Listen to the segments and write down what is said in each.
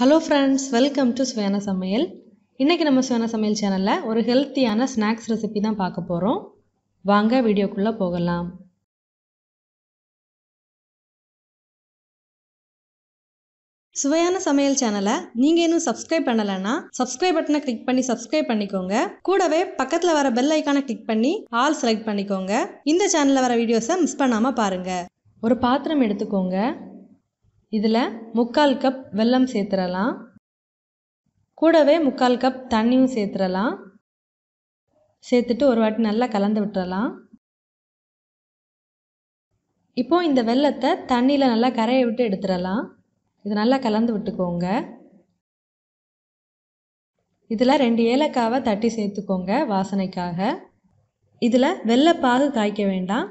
hello friends welcome to Suvena சமையல் இன்றைக்கி நம்ம சுவையான சமையல் சேனலில் ஒரு ஹெல்த்தியான ஸ்நாக்ஸ் ரெசிபி தான் பார்க்க போகிறோம் வாங்க வீடியோக்குள்ளே போகலாம் சுவையான சமையல் சேனலை நீங்கள் இன்னும் சப்ஸ்கிரைப் பண்ணலைன்னா சப்ஸ்கிரைப் பட்டனை கிளிக் பண்ணி சப்ஸ்கிரைப் பண்ணிக்கோங்க கூடவே பக்கத்தில் வர பெல் ஐக்கானை கிளிக் பண்ணி ஆல் செலக்ட் பண்ணிக்கோங்க இந்த சேனலில் வர வீடியோஸை மிஸ் பண்ணாமல் பாருங்கள் ஒரு பாத்திரம் எடுத்துக்கோங்க இதில் முக்கால் கப் வெல்லம் சேர்த்துடலாம் கூடவே முக்கால் கப் தண்ணியும் சேர்த்துடலாம் சேர்த்துட்டு ஒரு வாட்டி நல்லா கலந்து விட்டுறலாம் இப்போது இந்த வெள்ளத்தை தண்ணியில் நல்லா கரையை விட்டு எடுத்துடலாம் இது நல்லா கலந்து விட்டுக்கோங்க இதில் ரெண்டு ஏலக்காவை தட்டி சேர்த்துக்கோங்க வாசனைக்காக இதில் வெள்ளப்பாகு காய்க்க வேண்டாம்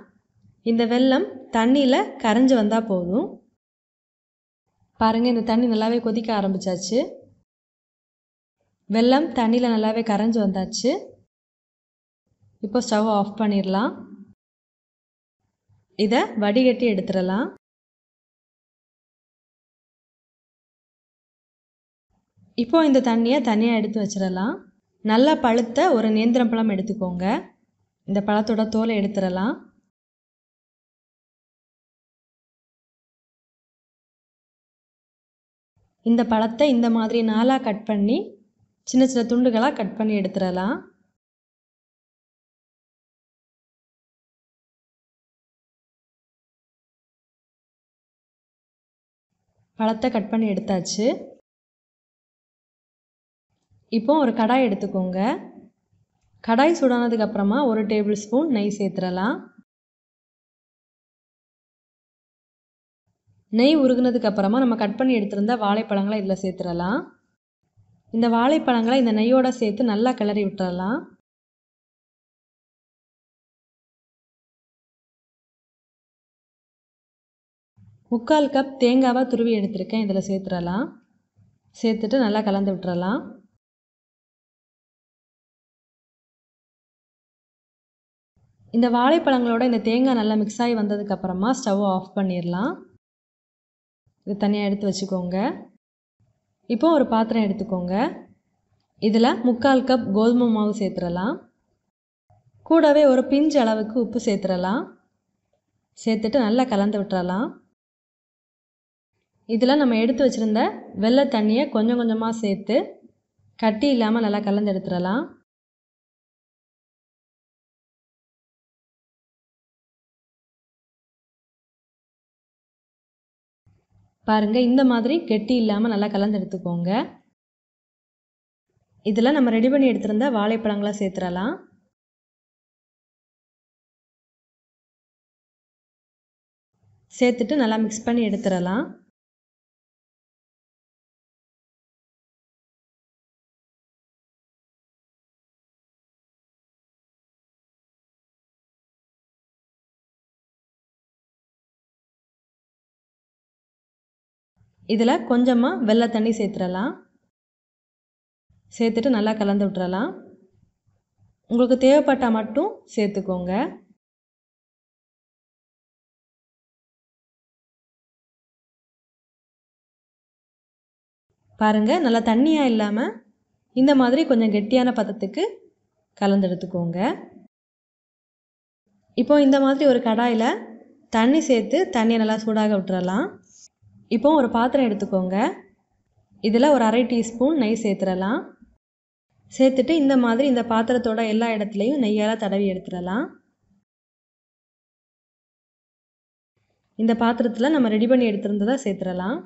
இந்த வெல்லம் தண்ணியில் கரைஞ்சு வந்தால் போதும் பாருங்கள் இந்த தண்ணி நல்லாவே கொதிக்க ஆரம்பித்தாச்சு வெல்லம் தண்ணியில் நல்லாவே கரைஞ்சி வந்தாச்சு இப்போ ஸ்டவ் ஆஃப் பண்ணிடலாம் இதை வடிகட்டி எடுத்துடலாம் இப்போ இந்த தண்ணியை தனியாக எடுத்து வச்சிடலாம் நல்லா பழுத்த ஒரு நேந்திரம் பழம் எடுத்துக்கோங்க இந்த பழத்தோட தோலை எடுத்துடலாம் இந்த பழத்தை இந்த மாதிரி நாளாக கட் பண்ணி சின்ன சின்ன துண்டுகளாக கட் பண்ணி எடுத்துடலாம் பழத்தை கட் பண்ணி எடுத்தாச்சு இப்போ ஒரு கடாய் எடுத்துக்கோங்க கடாய் சூடானதுக்கப்புறமா ஒரு டேபிள் ஸ்பூன் நெய் சேர்த்துடலாம் நெய் உருகுனதுக்கு அப்புறமா நம்ம கட் பண்ணி எடுத்திருந்த வாழைப்பழங்களை இதில் சேர்த்துடலாம் இந்த வாழைப்பழங்களை இந்த நெய்யோட சேர்த்து நல்லா கிளறி விட்டுறலாம் முக்கால் கப் தேங்காவாக துருவி எடுத்திருக்கேன் இதில் சேர்த்துடலாம் சேர்த்துட்டு நல்லா கலந்து விட்டுறலாம் இந்த வாழைப்பழங்களோட இந்த தேங்காய் நல்லா மிக்ஸ் ஆகி வந்ததுக்கப்புறமா ஸ்டவ் ஆஃப் பண்ணிடலாம் இது தனியாக எடுத்து வச்சுக்கோங்க இப்போ ஒரு பாத்திரம் எடுத்துக்கோங்க இதில் முக்கால் கப் கோதுமை மாவு சேர்த்துடலாம் கூடவே ஒரு பிஞ்ச் அளவுக்கு உப்பு சேர்த்துடலாம் சேர்த்துட்டு நல்லா கலந்து விட்டுறலாம் இதில் நம்ம எடுத்து வச்சுருந்த வெள்ளை தண்ணியை கொஞ்சம் கொஞ்சமாக சேர்த்து கட்டி இல்லாமல் நல்லா கலந்து எடுத்துடலாம் பாருங்கள் இந்த மாதிரி கெட்டி இல்லாமல் நல்லா கலந்து எடுத்துக்கோங்க இதில் நம்ம ரெடி பண்ணி எடுத்திருந்த வாழைப்பழங்களை சேர்த்துடலாம் சேர்த்துட்டு நல்லா மிக்ஸ் பண்ணி எடுத்துடலாம் இதில் கொஞ்சமாக வெள்ளை தண்ணி சேர்த்துடலாம் சேர்த்துட்டு நல்லா கலந்து விட்டுறலாம் உங்களுக்கு தேவைப்பட்டால் மட்டும் சேர்த்துக்கோங்க பாருங்கள் நல்லா தண்ணியாக இல்லாமல் இந்த மாதிரி கொஞ்சம் கெட்டியான பதத்துக்கு கலந்தெடுத்துக்கோங்க இப்போ இந்த மாதிரி ஒரு கடாயில் தண்ணி சேர்த்து தண்ணியை நல்லா சூடாக விட்டுறலாம் இப்போ ஒரு பாத்திரம் எடுத்துக்கோங்க இதில் ஒரு அரை டீஸ்பூன் நெய் சேர்த்துடலாம் சேர்த்துட்டு இந்த மாதிரி இந்த பாத்திரத்தோட எல்லா இடத்துலையும் நெய்யால் தடவி எடுத்துடலாம் இந்த பாத்திரத்தில் நம்ம ரெடி பண்ணி எடுத்துருந்ததாக சேர்த்துடலாம்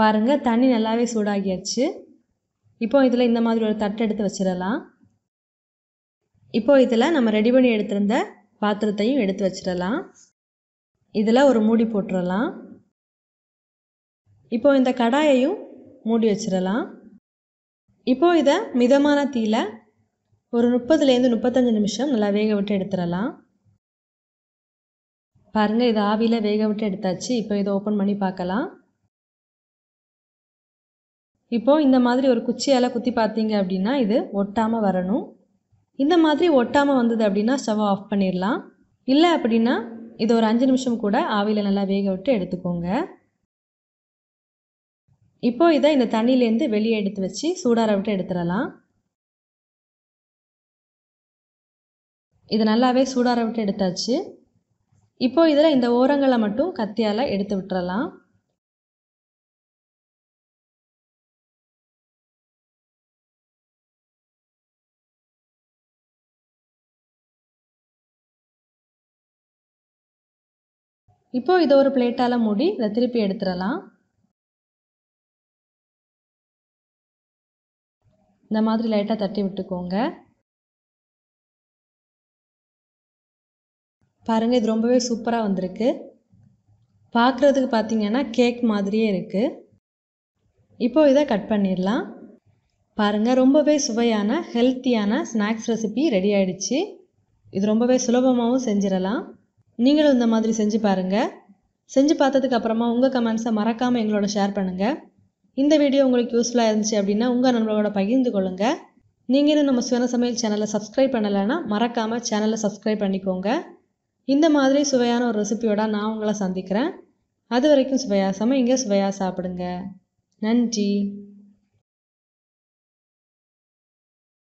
பாருங்கள் தண்ணி நல்லாவே சூடாகியாச்சு இப்போ இதில் இந்த மாதிரி ஒரு தட்டு எடுத்து வச்சிடலாம் இப்போ இதில் நம்ம ரெடி பண்ணி எடுத்திருந்த பாத்திரத்தையும் எடுத்து வச்சிடலாம் இதில் ஒரு மூடி போட்டுடலாம் இப்போது இந்த கடாயையும் மூடி வச்சிடலாம் இப்போது இதை மிதமான தீயில் ஒரு முப்பதுலேருந்து முப்பத்தஞ்சு நிமிஷம் நல்லா வேக விட்டு எடுத்துடலாம் பாருங்கள் இதை ஆவியில் வேக விட்டு எடுத்தாச்சு இப்போ இதை ஓப்பன் பண்ணி பார்க்கலாம் இப்போது இந்த மாதிரி ஒரு குச்சியால் குத்தி பார்த்தீங்க அப்படின்னா இது ஒட்டாமல் வரணும் இந்த மாதிரி ஒட்டாமல் வந்தது அப்படின்னா ஸ்டவ்வை ஆஃப் பண்ணிடலாம் இல்லை அப்படின்னா இது ஒரு அஞ்சு நிமிஷம் கூட ஆவியில் நல்லா வேக விட்டு எடுத்துக்கோங்க இப்போ இதை இந்த தண்ணியிலேருந்து வெளியே எடுத்து வச்சு சூடார விட்டு எடுத்துடலாம் இது நல்லாவே சூடார விட்டு எடுத்தாச்சு இப்போ இதில் இந்த ஓரங்களை மட்டும் கத்தியால் எடுத்து விட்டுறலாம் இப்போது இதை ஒரு பிளேட்டால் மூடி இதை திருப்பி எடுத்துடலாம் இந்த மாதிரி லைட்டாக தட்டி விட்டுக்கோங்க பாருங்கள் இது ரொம்பவே சூப்பராக வந்திருக்கு பார்க்குறதுக்கு பார்த்தீங்கன்னா கேக் மாதிரியே இருக்குது இப்போ இதை கட் பண்ணிடலாம் பாருங்கள் ரொம்பவே சுவையான ஹெல்த்தியான ஸ்நாக்ஸ் ரெசிபி ரெடி ஆயிடுச்சு இது ரொம்பவே சுலபமாகவும் செஞ்சிடலாம் நீங்களும் இந்த மாதிரி செஞ்சு பாருங்கள் செஞ்சு பார்த்ததுக்கு அப்புறமா உங்கள் கமெண்ட்ஸை மறக்காமல் எங்களோட ஷேர் பண்ணுங்கள் இந்த வீடியோ உங்களுக்கு யூஸ்ஃபுல்லாக இருந்துச்சு அப்படின்னா உங்கள் நண்பர்களோட பகிர்ந்து கொள்ளுங்கள் நீங்களும் இன்னும் நம்ம சுவன சமையல் சேனலை சப்ஸ்கிரைப் பண்ணலைன்னா மறக்காமல் சேனலை சப்ஸ்கிரைப் பண்ணிக்கோங்க இந்த மாதிரி சுவையான ஒரு ரெசிபியோட நான் உங்களை சந்திக்கிறேன் அது வரைக்கும் சுவையாசமாக இங்கே சுவையாக சாப்பிடுங்க நன்றி